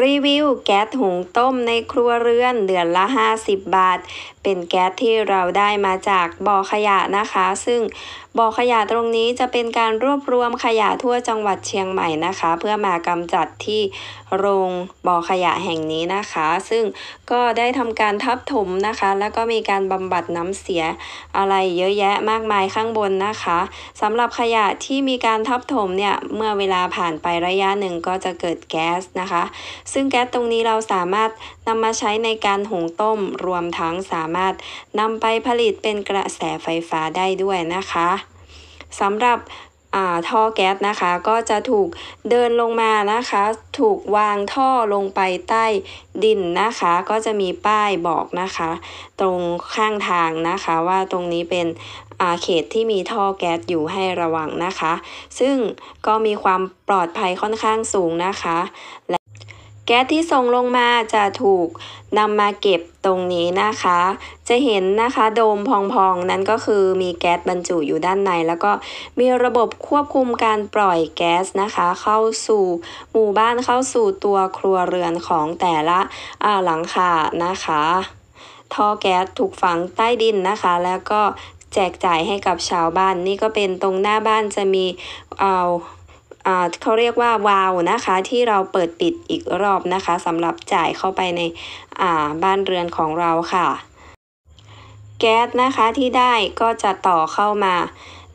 รีวิวแก๊สหุงต้มในครัวเรือนเดือนละ 50 บาทเป็นแก๊สที่เราได้มาจากบ่อขยะนะคะ ซึ่งบ่อขยะตรงนี้จะเป็นการรวบรวมขยะทั่วจังหวัดเชียงใหม่นะคะ เพื่อมากำจัดที่โรงบ่อขยะแห่งนี้นะคะ ซึ่งก็ได้ทำการทับถมนะคะ แล้วก็มีการบำบัดน้ำเสีย อะไรเยอะแยะมากมายข้างบนนะคะสำหรับขยะที่มีการทับถมเนี่ยเมื่อเวลาผ่านไประยะหนึ่งก็จะเกิดแก๊สนะคะ ซึ่งแก๊สตรงนี้เราสามารถนำมาใช้ในการหุงต้มรวมทั้งสามามารถนำไปผลิตเป็นกระแสไฟฟ้าได้ด้วยนะคะสำหรับท่อแก๊สนะคะ ก็จะถูกเดินลงมานะคะ ถูกวางท่อลงไปใต้ดินนะคะ ก็จะมีป้ายบอกนะคะ ตรงข้างทางนะคะว่าตรงนี้เป็นเขตที่มีท่อแก๊สอยู่ให้ระวังนะคะ ซึ่งก็มีความปลอดภัยค่อนข้างสูงนะคะแก๊สที่ส่งลงมาจะถูกนำมาเก็บตรงนี้นะคะ จะเห็นนะคะโดมพองๆนั้นก็คือมีแก๊สบรรจุอยู่ด้านใน แล้วก็มีระบบควบคุมการปล่อยแก๊สนะคะ เข้าสู่หมู่บ้านเข้าสู่ตัวครัวเรือนของแต่ละหลังคานะคะท่อแก๊สถูกฝังใต้ดินนะคะ แล้วก็แจกจ่ายให้กับชาวบ้าน นี่ก็เป็นตรงหน้าบ้านจะมีเอาเขาเรียกว่าวาวนะคะ ที่เราเปิดปิดอีกรอบนะคะสำหรับจ่ายเข้าไปในบ้านเรือนของเราค่ะ แก๊สนะคะที่ได้ก็จะต่อเข้ามา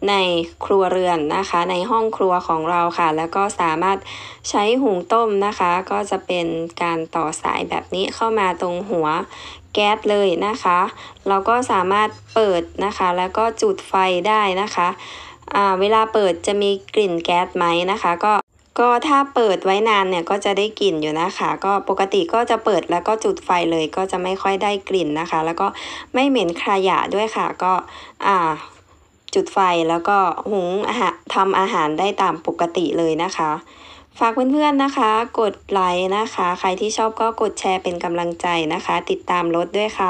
ในครัวเรือนนะคะ ในห้องครัวของเราค่ะ แล้วก็สามารถใช้หุงต้มนะคะ ก็จะเป็นการต่อสายแบบนี้เข้ามาตรงหัวแก๊สเลยนะคะ เราก็สามารถเปิดนะคะ แล้วก็จุดไฟได้นะคะเวลาเปิดจะมีกลิ่นแก๊สไหมนะคะก็ก็ถ้าเปิดไว้นานเนี่ยก็จะได้กลิ่นอยู่นะคะก็ปกติก็จะเปิดแล้วก็จุดไฟเลยก็จะไม่ค่อยได้กลิ่นนะคะ แล้วก็ไม่เหม็นขยะด้วยค่ะ ก็อ่าจุดไฟแล้วก็หุงทำอาหารได้ตามปกติเลยนะคะ ฝากเพื่อนๆนะคะกดไลค์นะคะ ใครที่ชอบก็กดแชร์เป็นกำลังใจนะคะ ติดตามรถด้วยค่ะ